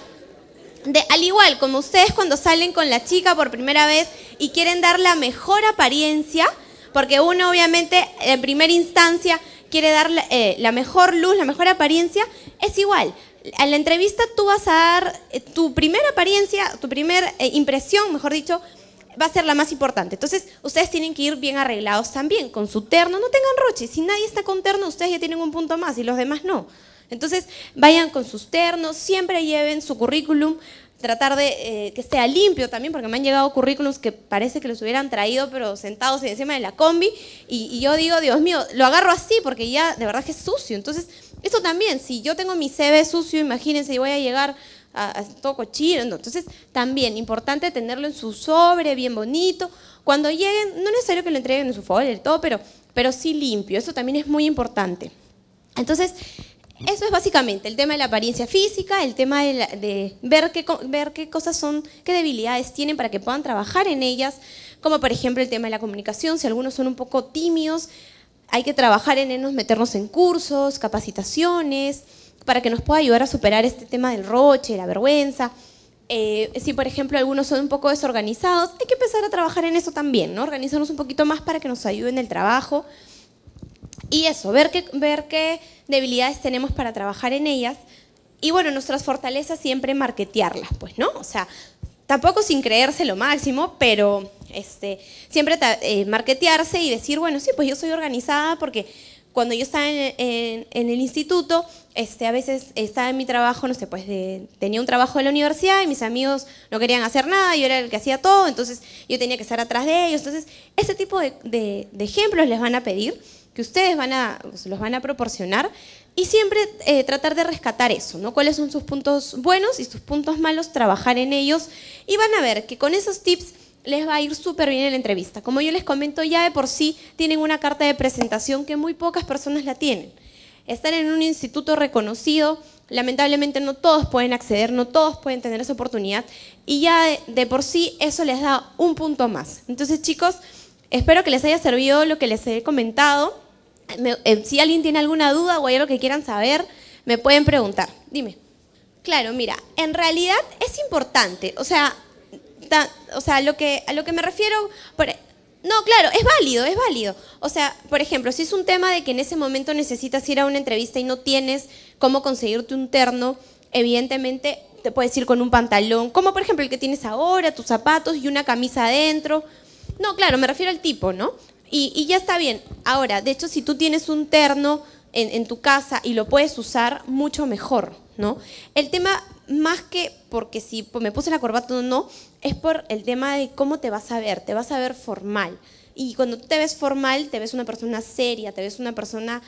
de, al igual como ustedes cuando salen con la chica por primera vez y quieren dar la mejor apariencia, porque uno obviamente en primera instancia quiere dar eh, la mejor luz, la mejor apariencia, es igual. En la entrevista tú vas a dar eh, tu primera apariencia, tu primera eh, impresión, mejor dicho, va a ser la más importante. Entonces, ustedes tienen que ir bien arreglados también, con su terno. No tengan roche. Si nadie está con terno, ustedes ya tienen un punto más y los demás no. Entonces, vayan con sus ternos, siempre lleven su currículum, tratar de eh, que sea limpio también, porque me han llegado currículums que parece que los hubieran traído, pero sentados encima de la combi, y, y, yo digo, Dios mío, lo agarro así porque ya de verdad que es sucio. Entonces, eso también, si yo tengo mi CV sucio, imagínense, y voy a llegar a, todo cochino. Entonces, también importante tenerlo en su sobre, bien bonito. Cuando lleguen, no es necesario que lo entreguen en su folder y todo, pero, pero sí limpio. Eso también es muy importante. Entonces, eso es básicamente el tema de la apariencia física, el tema de, de ver, qué, ver qué cosas son, qué debilidades tienen para que puedan trabajar en ellas, como por ejemplo el tema de la comunicación, si algunos son un poco tímidos, hay que trabajar en ellos, meternos en cursos, capacitaciones, para que nos pueda ayudar a superar este tema del roche, la vergüenza. Eh, si, por ejemplo, algunos son un poco desorganizados, hay que empezar a trabajar en eso también, ¿no? Organizarnos un poquito más para que nos ayuden en el trabajo. Y eso, ver qué, ver qué debilidades tenemos para trabajar en ellas. Y bueno, nuestras fortalezas siempre marketearlas, pues, ¿no? O sea, tampoco sin creerse lo máximo, pero este, siempre eh, marketearse y decir, bueno, sí, pues yo soy organizada porque cuando yo estaba en, el instituto, este, a veces estaba en mi trabajo, no sé, pues tenía un trabajo de la universidad y mis amigos no querían hacer nada, yo era el que hacía todo, entonces yo tenía que estar atrás de ellos. Entonces, ese tipo de, ejemplos les van a pedir que ustedes van a, pues, los van a proporcionar y siempre eh, tratar de rescatar eso, ¿no? Cuáles son sus puntos buenos y sus puntos malos, trabajar en ellos y van a ver que con esos tips les va a ir súper bien en la entrevista. Como yo les comento, ya de por sí tienen una carta de presentación que muy pocas personas la tienen. Están en un instituto reconocido, lamentablemente no todos pueden acceder, no todos pueden tener esa oportunidad y ya de, por sí eso les da un punto más. Entonces chicos, espero que les haya servido lo que les he comentado. Eh, si alguien tiene alguna duda o algo que quieran saber, me pueden preguntar. Dime. Claro, mira, en realidad es importante, o sea, o sea, lo que, a lo que me refiero, e, no, claro, es válido, es válido. O sea, por ejemplo, si es un tema de que en ese momento necesitas ir a una entrevista y no tienes cómo conseguirte un terno, evidentemente te puedes ir con un pantalón, como por ejemplo el que tienes ahora, tus zapatos y una camisa adentro. No, claro, me refiero al tipo, ¿no? Y, ya está bien. Ahora, de hecho, si tú tienes un terno en, en tu casa y lo puedes usar, mucho mejor, ¿no? El tema, más que porque si me puse la corbata o no, es por el tema de cómo te vas a ver, te vas a ver formal. Y cuando te ves formal, te ves una persona seria, te ves una persona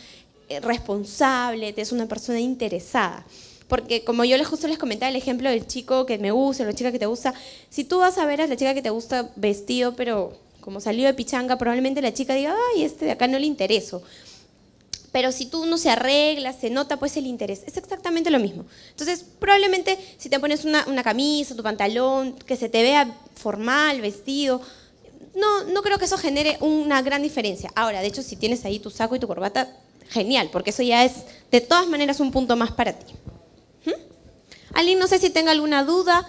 eh, responsable, te ves una persona interesada. Porque como yo les justo les comentaba el ejemplo del chico que me gusta, la chica que te gusta, si tú vas a ver a la chica que te gusta vestido, pero como salió de pichanga, probablemente la chica diga, ay, este de acá no le intereso pero si tú no se arreglas, se nota pues el interés. Es exactamente lo mismo. Entonces, probablemente si te pones una, camisa, tu pantalón, que se te vea formal, vestido, no, no creo que eso genere una gran diferencia. Ahora, de hecho, si tienes ahí tu saco y tu corbata, genial, porque eso ya es de todas maneras un punto más para ti. ¿Mm? Alguien no sé si tenga alguna duda,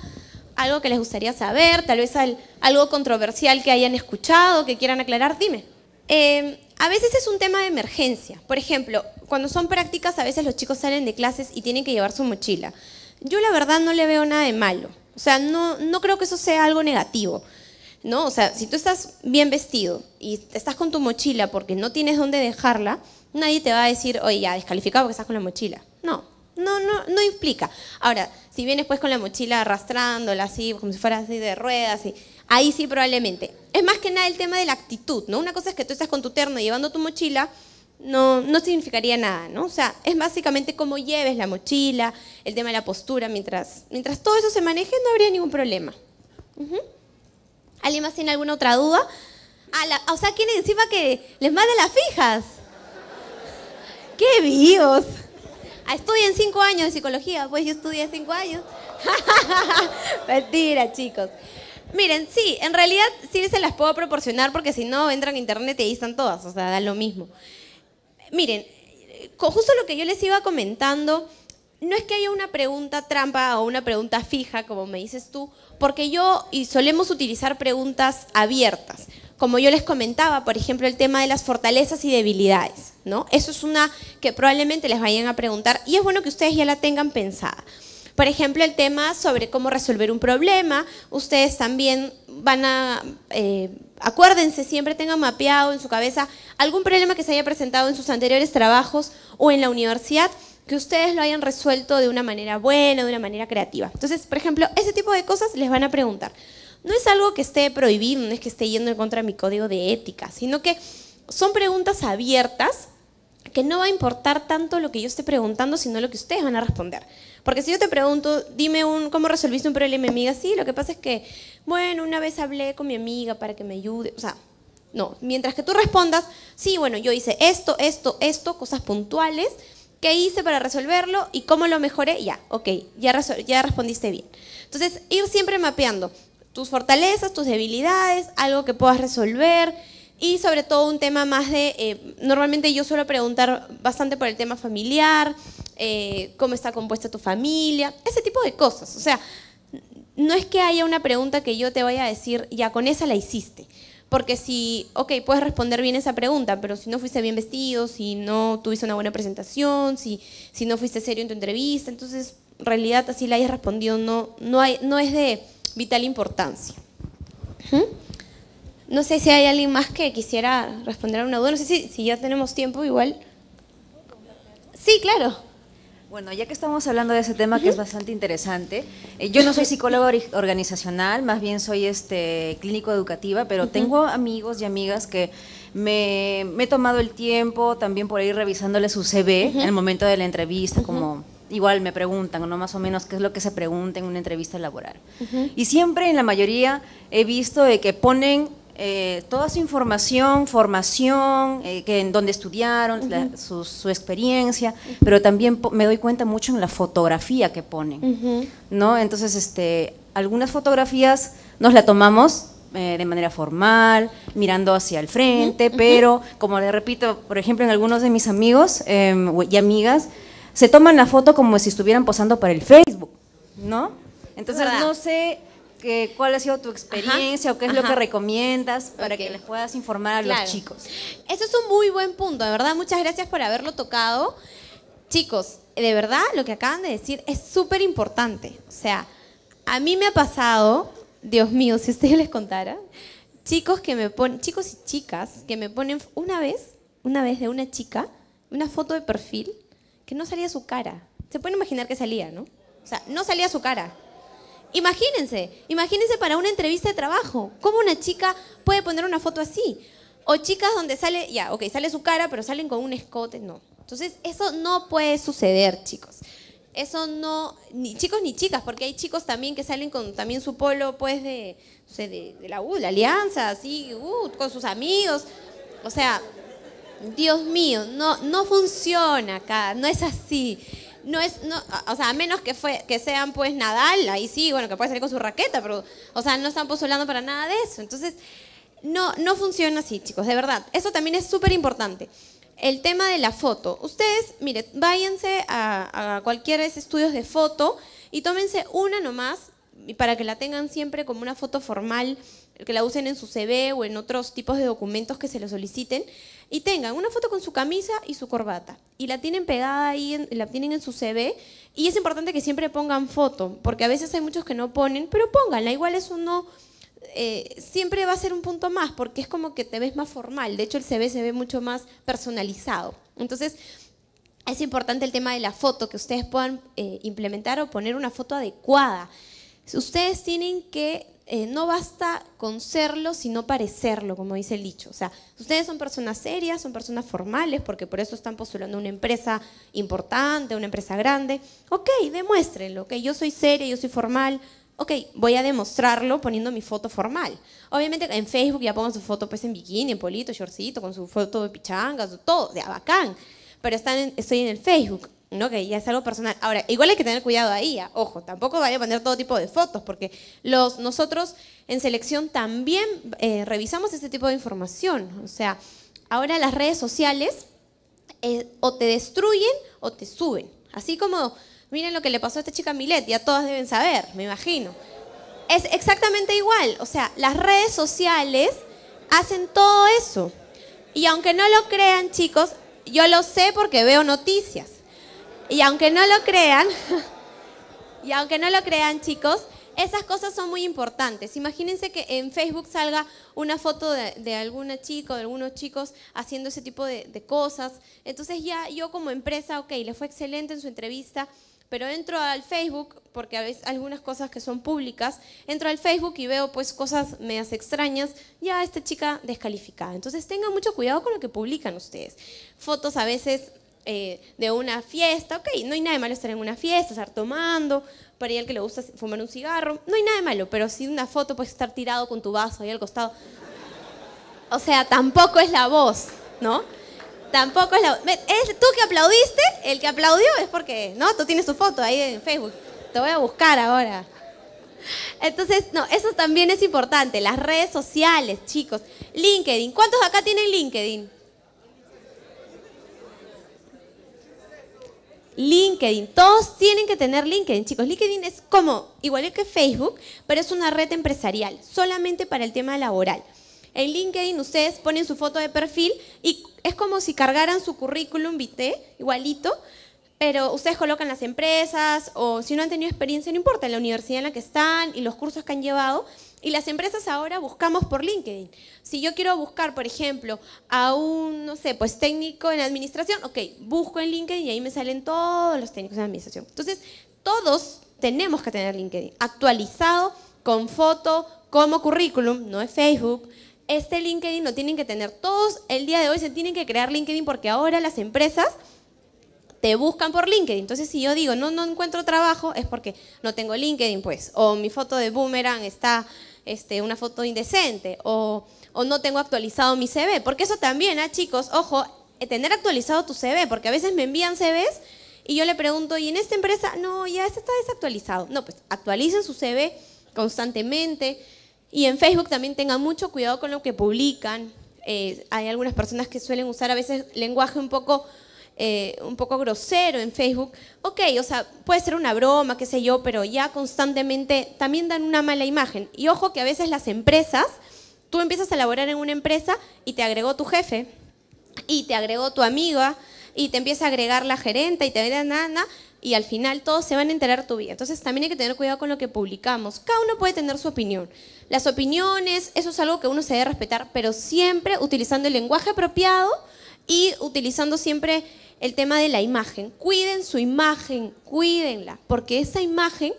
algo que les gustaría saber, tal vez algo controversial que hayan escuchado, que quieran aclarar, dime. Eh, a veces es un tema de emergencia. Por ejemplo, cuando son prácticas, a veces los chicos salen de clases y tienen que llevar su mochila. Yo la verdad no le veo nada de malo. O sea, no, no creo que eso sea algo negativo. ¿no? O sea, si tú estás bien vestido y estás con tu mochila porque no tienes dónde dejarla, nadie te va a decir, oye, ya, descalificado porque estás con la mochila. No, no, no, no implica. Ahora, si vienes pues con la mochila arrastrándola así, como si fuera así de ruedas, y Ahí sí probablemente. Es más que nada el tema de la actitud, ¿no? Una cosa es que tú estás con tu terno llevando tu mochila, no, no significaría nada, ¿no? O sea, es básicamente cómo lleves la mochila, el tema de la postura, mientras, mientras todo eso se maneje no habría ningún problema. ¿Alguien más tiene alguna otra duda? Ah, o sea, ¿quién encima que les manda las fijas. ¡Qué vivos! Ah, ¿Estudian cinco años de psicología, pues yo estudié cinco años. [laughs] Mentira, chicos. Miren, sí, en realidad sí se las puedo proporcionar porque si no entran a internet y ahí están todas, o sea, da lo mismo. Miren, justo lo que yo les iba comentando, no es que haya una pregunta trampa o una pregunta fija, como me dices tú, porque yo y solemos utilizar preguntas abiertas. Como yo les comentaba, por ejemplo, el tema de las fortalezas y debilidades, ¿no? Eso es una que probablemente les vayan a preguntar y es bueno que ustedes ya la tengan pensada. Por ejemplo, el tema sobre cómo resolver un problema, ustedes también van a, eh, acuérdense, siempre tengan mapeado en su cabeza algún problema que se haya presentado en sus anteriores trabajos o en la universidad, que ustedes lo hayan resuelto de una manera buena, de una manera creativa. Entonces, por ejemplo, ese tipo de cosas les van a preguntar. No es algo que esté prohibido, no es que esté yendo en contra de mi código de ética, sino que son preguntas abiertas que no va a importar tanto lo que yo esté preguntando, sino lo que ustedes van a responder. Porque si yo te pregunto, dime un, cómo resolviste un problema, amiga, sí, lo que pasa es que, bueno, una vez hablé con mi amiga para que me ayude, o sea, no, mientras que tú respondas, sí, bueno, yo hice esto, esto, esto, cosas puntuales, qué hice para resolverlo y cómo lo mejoré, ya, ok, ya, ya respondiste bien. Entonces, ir siempre mapeando tus fortalezas, tus debilidades, algo que puedas resolver y sobre todo un tema más de, eh, normalmente yo suelo preguntar bastante por el tema familiar, eh, cómo está compuesta tu familia, ese tipo de cosas. O sea, no es que haya una pregunta que yo te vaya a decir, ya con esa la hiciste. Porque si, ok, puedes responder bien esa pregunta, pero si no fuiste bien vestido, si no tuviste una buena presentación, si, si no fuiste serio en tu entrevista, entonces, en realidad, así la hayas respondido, no, no, hay, no es de vital importancia. No sé si hay alguien más que quisiera responder a una duda. No sé si, ya tenemos tiempo igual. Sí, claro. Bueno, ya que estamos hablando de ese tema que es bastante interesante, eh, yo no soy psicóloga organizacional, más bien soy este clínico educativa, pero tengo amigos y amigas que me, he tomado el tiempo también por ir revisándole su CV en el momento de la entrevista, como igual me preguntan, ¿no? Más o menos qué es lo que se pregunta en una entrevista laboral. Y siempre en la mayoría he visto de que ponen eh, toda su información, formación, eh, que en dónde estudiaron, su, experiencia, pero también me doy cuenta mucho en la fotografía que ponen, ¿no? Entonces, este, algunas fotografías nos la tomamos eh, de manera formal, mirando hacia el frente, pero como le repito, por ejemplo, en algunos de mis amigos em, y amigas, se toman la foto como si estuvieran posando para el Facebook, ¿no? Entonces, no sé cuál ha sido tu experiencia o qué es lo que recomiendas para que les puedas informar a los chicos. Eso es un muy buen punto, de verdad. Muchas gracias por haberlo tocado. Chicos, de verdad lo que acaban de decir es súper importante. O sea, a mí me ha pasado, Dios mío, [laughs] si ustedes les contara, chicos que me ponen, chicos y chicas que me ponen una vez, una vez de una chica, una foto de perfil que no salía su cara. Se pueden imaginar que salía, ¿no? O sea, no salía su cara. Imagínense, imagínense para una entrevista de trabajo, ¿cómo una chica puede poner una foto así? O chicas donde sale, ya, ok, sale su cara, pero salen con un escote, no. Entonces, eso no puede suceder, chicos. Eso no, ni chicos ni chicas, porque hay chicos también que salen con también su polo, pues, de, de, la U, la alianza, así, uh, con sus amigos. O sea, Dios mío, no, no funciona acá, no es así no es, no, o sea, a menos que, fue, que sean pues Nadal, ahí sí, bueno, que puede salir con su raqueta, pero, o sea, no están postulando para nada de eso. Entonces, no, no funciona así, chicos, de verdad. Eso también es súper importante. El tema de la foto. Ustedes, mire, váyanse a, a cualquiera de esos estudios de foto y tómense una nomás y para que la tengan siempre como una foto formal, que la usen en su CV o en otros tipos de documentos que se lo soliciten, y tengan una foto con su camisa y su corbata, y la tienen pegada ahí, la tienen en su CV, y es importante que siempre pongan foto, porque a veces hay muchos que no ponen, pero pónganla, igual es uno... Eh, siempre va a ser un punto más, porque es como que te ves más formal. De hecho, el CV se ve mucho más personalizado. Entonces, es importante el tema de la foto, que ustedes puedan eh, implementar o poner una foto adecuada. Ustedes tienen que, eh, no basta con serlo, sino parecerlo, como dice el dicho. O sea, ustedes son personas serias, son personas formales, porque por eso están postulando una empresa importante, una empresa grande. Ok, demuéstrenlo, que yo soy seria, yo soy formal, ok, voy a demostrarlo poniendo mi foto formal. Obviamente en Facebook ya pongo su foto pues en bikini, en polito, shortcito, con su foto de pichangas, todo, de abacán. Pero están estoy en el Facebook. ¿no? Que ya es algo personal. Ahora, igual hay que tener cuidado ahí, ah, ojo, tampoco vaya a poner todo tipo de fotos, porque los, nosotros en selección también eh, revisamos este tipo de información. O sea, ahora las redes sociales eh, o te destruyen o te suben. Así como, miren lo que le pasó a esta chica Milet, ya todas deben saber, me imagino. Es exactamente igual, o sea, las redes sociales hacen todo eso. Y aunque no lo crean, chicos, yo lo sé porque veo noticias. Y aunque no lo crean, [laughs] y aunque no lo crean chicos, esas cosas son muy importantes. Imagínense que en Facebook salga una foto de, alguna chica o de algunos chicos haciendo ese tipo de, cosas. Entonces ya yo como empresa, ok, le fue excelente en su entrevista, pero entro al Facebook, porque a veces algunas cosas que son públicas, entro al Facebook y veo pues cosas medias extrañas, ya esta chica descalificada. Entonces tengan mucho cuidado con lo que publican ustedes. Fotos a veces eh, de una fiesta, ok, no hay nada de malo estar en una fiesta, estar tomando, para el que le gusta fumar un cigarro, no hay nada de malo, pero si una foto puedes estar tirado con tu vaso ahí al costado. O sea, tampoco es la voz, ¿no? Tampoco es la voz. Tú que aplaudiste, el que aplaudió es porque, ¿no? Tú tienes tu foto ahí en Facebook. Te voy a buscar ahora. Entonces, no, eso también es importante. Las redes sociales, chicos. LinkedIn. ¿Cuántos acá tienen LinkedIn? LinkedIn, todos tienen que tener LinkedIn, chicos. LinkedIn es como, igual que Facebook, pero es una red empresarial, solamente para el tema laboral. En LinkedIn ustedes ponen su foto de perfil y es como si cargaran su currículum vitae, igualito, pero ustedes colocan las empresas o si no han tenido experiencia, no importa, la universidad en la que están y los cursos que han llevado, y las empresas ahora buscamos por LinkedIn. Si yo quiero buscar, por ejemplo, a un, no sé, pues técnico en administración, ok, busco en LinkedIn y ahí me salen todos los técnicos en administración. Entonces, todos tenemos que tener LinkedIn actualizado con foto, como currículum, no es Facebook. Este LinkedIn lo tienen que tener todos el día de hoy, se tienen que crear LinkedIn porque ahora las empresas te buscan por LinkedIn. Entonces, si yo digo, no, no encuentro trabajo, es porque no tengo LinkedIn, pues. O mi foto de boomerang está este, una foto indecente o, no tengo actualizado mi CV. Porque eso también, ¿ah, chicos, ojo, eh, tener actualizado tu CV, porque a veces me envían CVs y yo le pregunto, ¿y en esta empresa? No, ya este está desactualizado. No, pues actualicen su CV constantemente y en Facebook también tengan mucho cuidado con lo que publican. Eh, hay algunas personas que suelen usar a veces lenguaje un poco eh, un poco grosero en Facebook, ok, o sea, puede ser una broma, qué sé yo, pero ya constantemente también dan una mala imagen. Y ojo que a veces las empresas, tú empiezas a laborar en una empresa y te agregó tu jefe, y te agregó tu amiga, y te empieza a agregar la gerente, y te agrega nada, y al final todos se van a enterar tu vida. Entonces también hay que tener cuidado con lo que publicamos. Cada uno puede tener su opinión. Las opiniones, eso es algo que uno se debe respetar, pero siempre utilizando el lenguaje apropiado y utilizando siempre el tema de la imagen. Cuiden su imagen, cuídenla, porque esa imagen,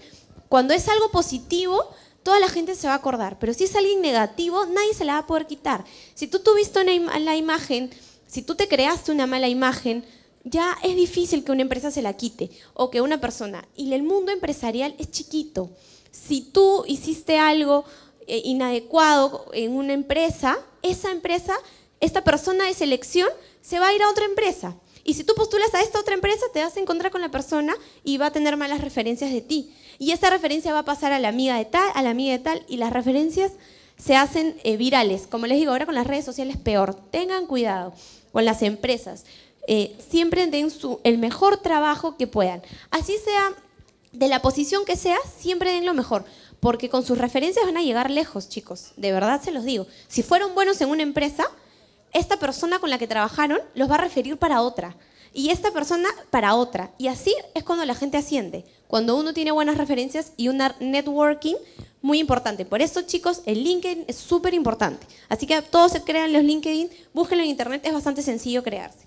cuando es algo positivo, toda la gente se va a acordar, pero si es alguien negativo, nadie se la va a poder quitar. Si tú tuviste una mala imagen, si tú te creaste una mala imagen, ya es difícil que una empresa se la quite o que una persona. Y el mundo empresarial es chiquito. Si tú hiciste algo eh, inadecuado en una empresa, esa empresa, esta persona de selección se va a ir a otra empresa. Y si tú postulas a esta otra empresa, te vas a encontrar con la persona y va a tener malas referencias de ti. Y esa referencia va a pasar a la amiga de tal, a la amiga de tal, y las referencias se hacen eh, virales. Como les digo, ahora con las redes sociales peor. Tengan cuidado con las empresas. Eh, siempre den el mejor trabajo que puedan. Así sea, de la posición que sea, siempre den lo mejor porque con sus referencias van a llegar lejos, chicos. De verdad se los digo. Si fueron buenos en una empresa, esta persona con la que trabajaron los va a referir para otra. Y esta persona para otra. Y así es cuando la gente asciende. Cuando uno tiene buenas referencias y un networking muy importante. Por eso, chicos, el LinkedIn es súper importante. Así que todos se crean los LinkedIn, búsquenlo en internet, es bastante sencillo crearse.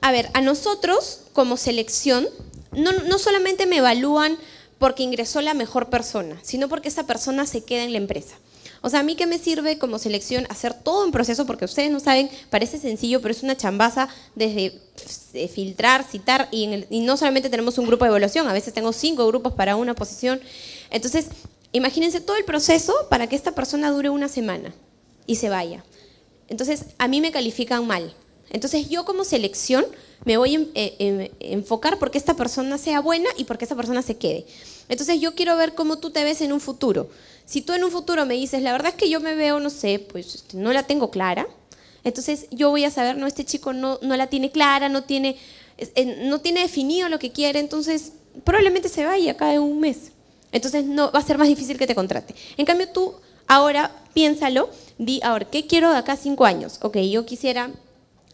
A ver, a nosotros como selección, no, no solamente me evalúan porque ingresó la mejor persona, sino porque esa persona se queda en la empresa. O sea, a mí que me sirve como selección hacer todo un proceso, porque ustedes no saben, parece sencillo, pero es una chambaza desde filtrar, citar, y, y no solamente tenemos un grupo de evaluación, a veces tengo cinco grupos para una posición. Entonces, imagínense todo el proceso para que esta persona dure una semana y se vaya. Entonces, a mí me califican mal. Entonces yo como selección me voy a em, eh, em, enfocar porque esta persona sea buena y porque esa persona se quede. Entonces yo quiero ver cómo tú te ves en un futuro. Si tú en un futuro me dices, la verdad es que yo me veo, no sé, pues este, no la tengo clara, entonces yo voy a saber, no, este chico no, la tiene clara, no tiene, no tiene definido lo que quiere, entonces probablemente se vaya acá en un mes. Entonces no va a ser más difícil que te contrate. En cambio tú ahora piénsalo, di ahora, ¿qué quiero de acá cinco años? Ok, yo quisiera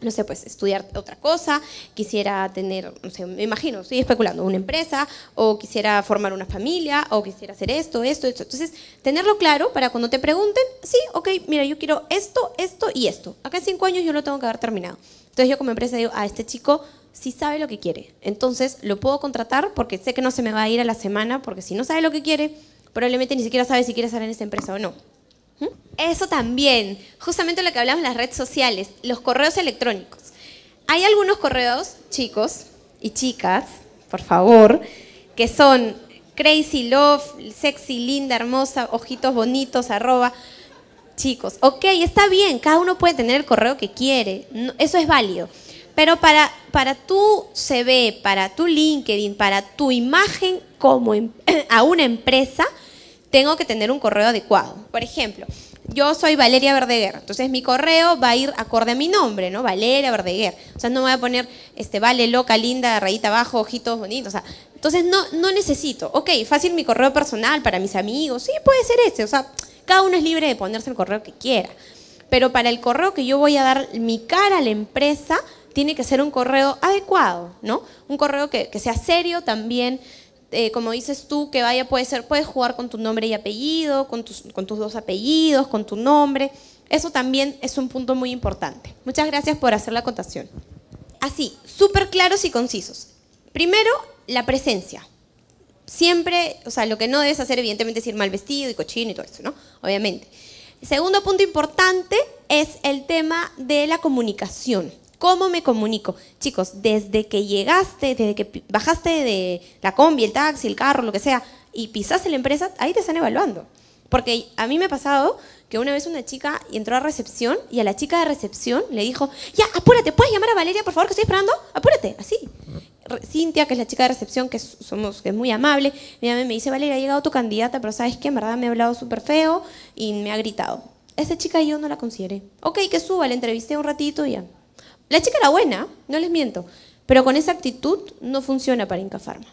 no sé, pues estudiar otra cosa, quisiera tener, no sé, me imagino, estoy especulando, una empresa, o quisiera formar una familia, o quisiera hacer esto, esto, esto. Entonces, tenerlo claro para cuando te pregunten, sí, ok, mira, yo quiero esto, esto y esto. Acá en cinco años yo lo tengo que haber terminado. Entonces yo como empresa digo, a ah, este chico sí sabe lo que quiere. Entonces lo puedo contratar porque sé que no se me va a ir a la semana, porque si no sabe lo que quiere, probablemente ni siquiera sabe si quiere estar en esta empresa o no. Eso también, justamente lo que hablamos en las redes sociales, los correos electrónicos. Hay algunos correos, chicos y chicas, por favor, que son crazy love, sexy, linda, hermosa, ojitos bonitos, arroba. Chicos, ok, está bien, cada uno puede tener el correo que quiere, eso es válido. Pero para, para tu CV, para tu LinkedIn, para tu imagen como em, [clears throat] a una empresa, tengo que tener un correo adecuado. Por ejemplo, yo soy Valeria Verdeguer, entonces mi correo va a ir acorde a mi nombre, ¿no? Valeria Verdeguer. O sea, no voy a poner, este, vale, loca, linda, rayita abajo, ojitos bonitos. O sea, entonces no, no necesito. Ok, fácil mi correo personal para mis amigos. Sí, puede ser ese. O sea, cada uno es libre de ponerse el correo que quiera. Pero para el correo que yo voy a dar mi cara a la empresa, tiene que ser un correo adecuado, ¿no? Un correo que, que sea serio también, eh, como dices tú, que vaya, puede ser, puedes jugar con tu nombre y apellido, con tus, con tus dos apellidos, con tu nombre. Eso también es un punto muy importante. Muchas gracias por hacer la contación. Así, súper claros y concisos. Primero, la presencia. Siempre, o sea, lo que no debes hacer, evidentemente, es ir mal vestido y cochino y todo eso, ¿no? Obviamente. Segundo punto importante es el tema de la comunicación. ¿Cómo me comunico? Chicos, desde que llegaste, desde que bajaste de la combi, el taxi, el carro, lo que sea, y pisaste la empresa, ahí te están evaluando. Porque a mí me ha pasado que una vez una chica entró a recepción y a la chica de recepción le dijo, ya, apúrate, ¿puedes llamar a Valeria, por favor, que estoy esperando? Apúrate, así. Cintia, que es la chica de recepción, que, somos, que es muy amable, me dice, Valeria, ha llegado tu candidata, pero sabes qué? en verdad me ha hablado súper feo y me ha gritado. Esa chica yo no la consideré. Ok, que suba, la entrevisté un ratito y ya. La chica era buena, no les miento, pero con esa actitud no funciona para Inca Pharma.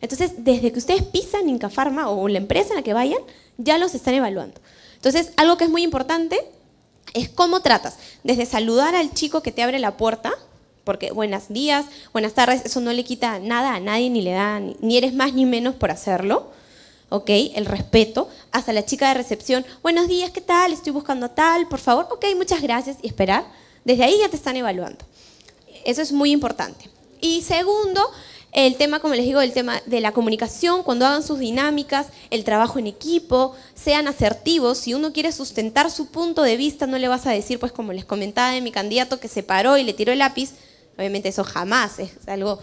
Entonces, desde que ustedes pisan Inca Pharma o la empresa en la que vayan, ya los están evaluando. Entonces, algo que es muy importante es cómo tratas, desde saludar al chico que te abre la puerta, porque buenos días, buenas tardes, eso no le quita nada a nadie, ni le da, ni eres más ni menos por hacerlo, ¿ok? El respeto, hasta la chica de recepción, buenos días, ¿qué tal? Estoy buscando a tal, por favor, ok, muchas gracias, y esperar. Desde ahí ya te están evaluando. Eso es muy importante. Y segundo, el tema, como les digo, el tema de la comunicación, cuando hagan sus dinámicas, el trabajo en equipo, sean asertivos. Si uno quiere sustentar su punto de vista, no le vas a decir, pues como les comentaba de mi candidato que se paró y le tiró el lápiz, obviamente eso jamás es algo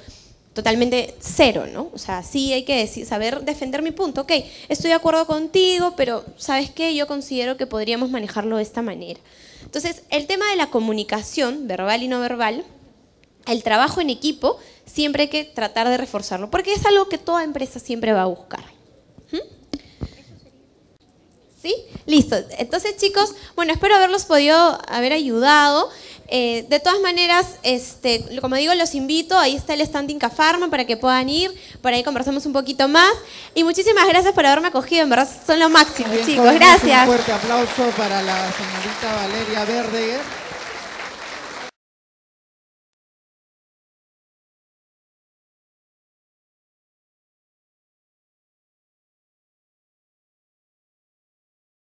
totalmente cero, ¿no? O sea, sí hay que saber defender mi punto. Ok, estoy de acuerdo contigo, pero ¿sabes qué? Yo considero que podríamos manejarlo de esta manera. Entonces, el tema de la comunicación, verbal y no verbal, el trabajo en equipo, siempre hay que tratar de reforzarlo, porque es algo que toda empresa siempre va a buscar. ¿Sí? Listo. Entonces, chicos, bueno, espero haberlos podido haber ayudado. Eh, de todas maneras, este, como digo, los invito. Ahí está el standing Inca para que puedan ir. Por ahí conversamos un poquito más. Y muchísimas gracias por haberme acogido. En verdad, son lo máximo, chicos. Gracias. Un fuerte aplauso para la señorita Valeria Verde.